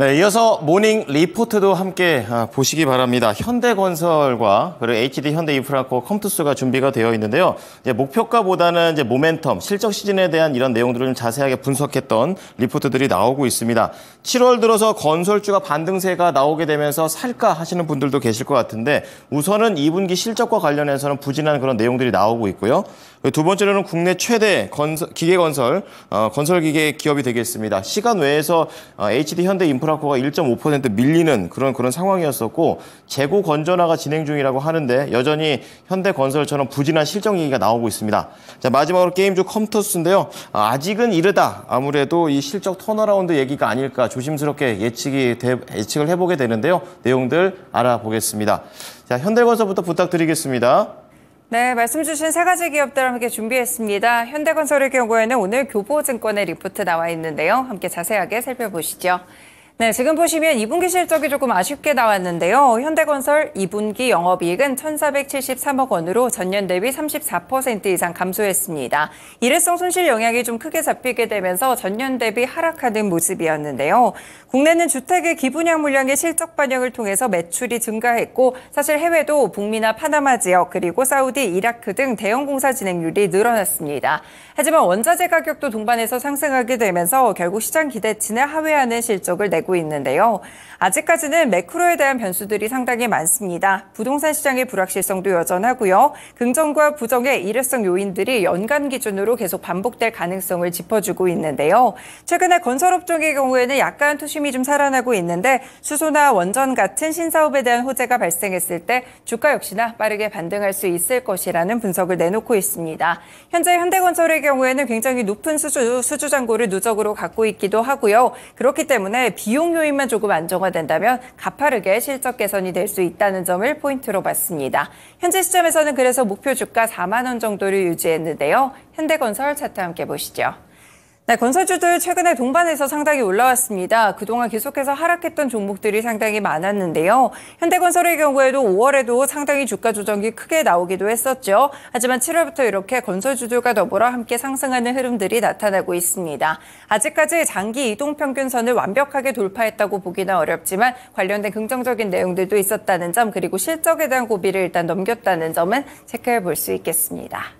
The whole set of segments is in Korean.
네, 이어서 모닝 리포트도 함께 아, 보시기 바랍니다. 현대건설과 그리고 HD 현대인프라코 컴투스가 준비가 되어 있는데요. 이제 목표가보다는 이제 모멘텀, 실적 시즌에 대한 이런 내용들을 좀 자세하게 분석했던 리포트들이 나오고 있습니다. 7월 들어서 건설주가 반등세가 나오게 되면서 살까 하시는 분들도 계실 것 같은데 우선은 2분기 실적과 관련해서는 부진한 그런 내용들이 나오고 있고요. 두 번째로는 국내 최대 건설, 기계 건설, 어, 건설 기계 기업이 되겠습니다. 시간 외에서 어, HD 현대 인프라코가 1.5% 밀리는 그런 그런 상황이었었고 재고 건전화가 진행 중이라고 하는데 여전히 현대 건설처럼 부진한 실적 얘기가 나오고 있습니다. 자 마지막으로 게임주 컴터스인데요. 아, 아직은 이르다. 아무래도 이 실적 턴어라운드 얘기가 아닐까 조심스럽게 예측이 되, 예측을 해보게 되는데요. 내용들 알아보겠습니다. 자 현대건설부터 부탁드리겠습니다. 네, 말씀 주신 세 가지 기업들 함께 준비했습니다. 현대건설의 경우에는 오늘 교보증권의 리포트 나와 있는데요. 함께 자세하게 살펴보시죠. 네, 지금 보시면 2분기 실적이 조금 아쉽게 나왔는데요. 현대건설 2분기 영업이익은 1,473억 원으로 전년 대비 34% 이상 감소했습니다. 일회성 손실 영향이 좀 크게 잡히게 되면서 전년 대비 하락하는 모습이었는데요. 국내는 주택의 기분양 물량의 실적 반영을 통해서 매출이 증가했고 사실 해외도 북미나 파나마 지역 그리고 사우디, 이라크 등 대형 공사 진행률이 늘어났습니다. 하지만 원자재 가격도 동반해서 상승하게 되면서 결국 시장 기대치는 하회하는 실적을 내고 되고 있는데요. 아직까지는 매크로에 대한 변수들이 상당히 많습니다. 부동산 시장의 불확실성도 여전하고요. 긍정과 부정의 일회성 요인들이 연간 기준으로 계속 반복될 가능성을 짚어주고 있는데요. 최근에 건설업종의 경우에는 약간 투심이 좀 살아나고 있는데 수소나 원전 같은 신사업에 대한 호재가 발생했을 때 주가 역시나 빠르게 반등할 수 있을 것이라는 분석을 내놓고 있습니다. 현재 현대건설의 경우에는 굉장히 높은 수주, 수주 잔고를 누적으로 갖고 있기도 하고요. 그렇기 때문에 비용 비용 요인만 조금 안정화된다면 가파르게 실적 개선이 될 수 있다는 점을 포인트로 봤습니다. 현재 시점에서는 그래서 목표 주가 4만 원 정도를 유지했는데요. 현대건설 차트 함께 보시죠. 네, 건설주들 최근에 동반해서 상당히 올라왔습니다. 그동안 계속해서 하락했던 종목들이 상당히 많았는데요. 현대건설의 경우에도 5월에도 상당히 주가 조정이 크게 나오기도 했었죠. 하지만 7월부터 이렇게 건설주들과 더불어 함께 상승하는 흐름들이 나타나고 있습니다. 아직까지 장기 이동평균선을 완벽하게 돌파했다고 보기는 어렵지만 관련된 긍정적인 내용들도 있었다는 점 그리고 실적에 대한 고비를 일단 넘겼다는 점은 체크해 볼 수 있겠습니다.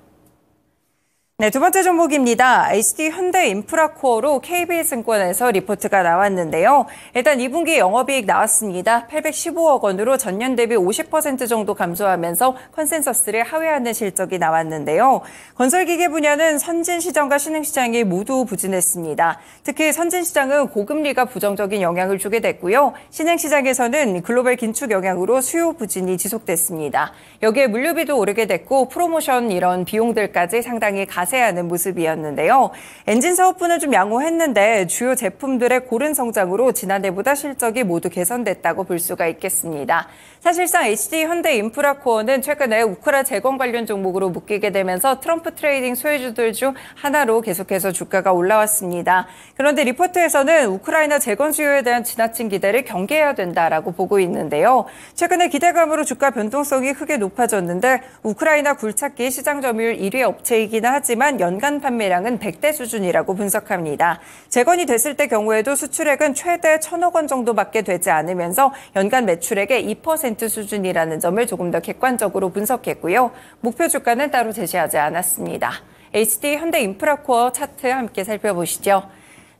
네, 두 번째 종목입니다. HD 현대인프라코어로 KB증권에서 리포트가 나왔는데요. 일단 2분기 영업이익 나왔습니다. 815억 원으로 전년 대비 50% 정도 감소하면서 컨센서스를 하회하는 실적이 나왔는데요. 건설기계 분야는 선진시장과 신흥시장이 모두 부진했습니다. 특히 선진시장은 고금리가 부정적인 영향을 주게 됐고요. 신흥시장에서는 글로벌 긴축 영향으로 수요 부진이 지속됐습니다. 여기에 물류비도 오르게 됐고 프로모션 이런 비용들까지 상당히 가 자세하는 모습이었는데요. 엔진 사업분을 좀 양호했는데 주요 제품들의 고른 성장으로 지난해보다 실적이 모두 개선됐다고 볼 수가 있겠습니다. 사실상 HD 현대 인프라코어는 최근에 우크라 재건 관련 종목으로 묶이게 되면서 트럼프 트레이딩 소유주들 중 하나로 계속해서 주가가 올라왔습니다. 그런데 리포트에서는 우크라이나 재건 수요에 대한 지나친 기대를 경계해야 된다라고 보고 있는데요. 최근에 기대감으로 주가 변동성이 크게 높아졌는데 우크라이나 굴착기 시장 점유율 1위 업체이기는 하지만 연간 판매량은 100대 수준이라고 분석합니다. 재건이 됐을 때 경우에도 수출액은 최대 1천억 원 정도밖에 되지 않으면서 연간 매출액의 2% 1 수준이라는 점을 조금 더 객관적으로 분석했고요. 목표 주가는 따로 제시하지 않았습니다. HD 현대인프라코어 차트 함께 살펴보시죠.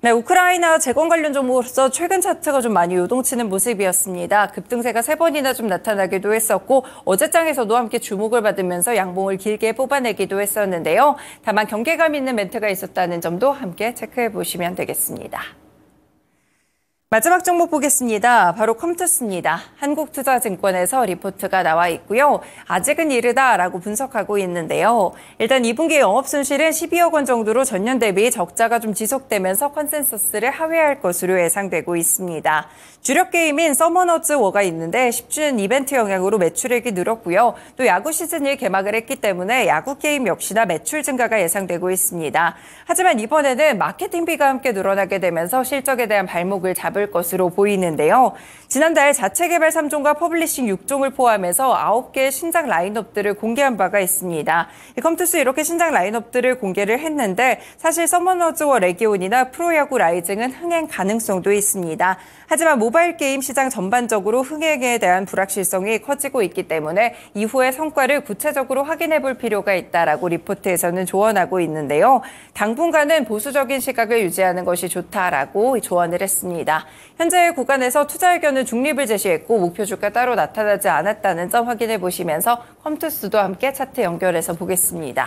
네, 우크라이나 재건 관련 정보로서 최근 차트가 좀 많이 요동치는 모습이었습니다. 급등세가 세 번이나 좀 나타나기도 했었고 어제장에서도 함께 주목을 받으면서 양봉을 길게 뽑아내기도 했었는데요. 다만 경계감 있는 멘트가 있었다는 점도 함께 체크해 보시면 되겠습니다. 마지막 종목 보겠습니다. 바로 컴투스입니다. 한국투자증권에서 리포트가 나와 있고요. 아직은 이르다라고 분석하고 있는데요. 일단 2분기 영업 손실은 12억 원 정도로 전년 대비 적자가 좀 지속되면서 컨센서스를 하회할 것으로 예상되고 있습니다. 주력 게임인 서머너즈 워가 있는데 10주년 이벤트 영향으로 매출액이 늘었고요. 또 야구 시즌이 개막을 했기 때문에 야구 게임 역시나 매출 증가가 예상되고 있습니다. 하지만 이번에는 마케팅비가 함께 늘어나게 되면서 실적에 대한 발목을 잡을 잡을 것으로 보이는데요. 지난달 자체 개발 3종과 퍼블리싱 6종을 포함해서 9개의 신작 라인업들을 공개한 바가 있습니다. 컴투스 이렇게 신작 라인업들을 공개를 했는데 사실 서머너즈워 레기온이나 프로야구 라이징은 흥행 가능성도 있습니다. 하지만 모바일 게임 시장 전반적으로 흥행에 대한 불확실성이 커지고 있기 때문에 이후의 성과를 구체적으로 확인해 볼 필요가 있다라고 리포트에서는 조언하고 있는데요. 당분간은 보수적인 시각을 유지하는 것이 좋다라고 조언을 했습니다. 현재 구간에서 투자 의견은 중립을 제시했고 목표 주가 따로 나타나지 않았다는 점 확인해 보시면서 컴투스도 함께 차트 연결해서 보겠습니다.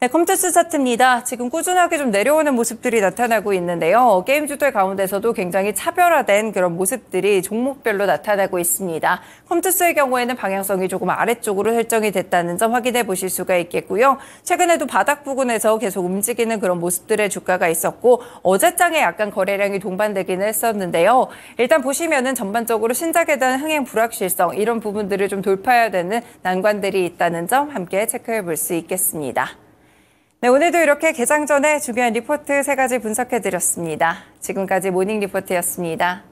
네, 컴투스 차트입니다. 지금 꾸준하게 좀 내려오는 모습들이 나타나고 있는데요. 게임 주들 가운데서도 굉장히 차별화된 그런 모습들이 종목별로 나타나고 있습니다. 컴투스의 경우에는 방향성이 조금 아래쪽으로 설정이 됐다는 점 확인해 보실 수가 있겠고요. 최근에도 바닥 부근에서 계속 움직이는 그런 모습들의 주가가 있었고 어제장에 약간 거래량이 동반되기는 했었는데요. 일단 보시면은 전반적으로 신작에 대한 흥행 불확실성 이런 부분들을 좀 돌파해야 되는 난관들이 있다는 점 함께 체크해 볼 수 있겠습니다. 네, 오늘도 이렇게 개장 전에 중요한 리포트 세 가지 분석해드렸습니다. 지금까지 모닝 리포트였습니다.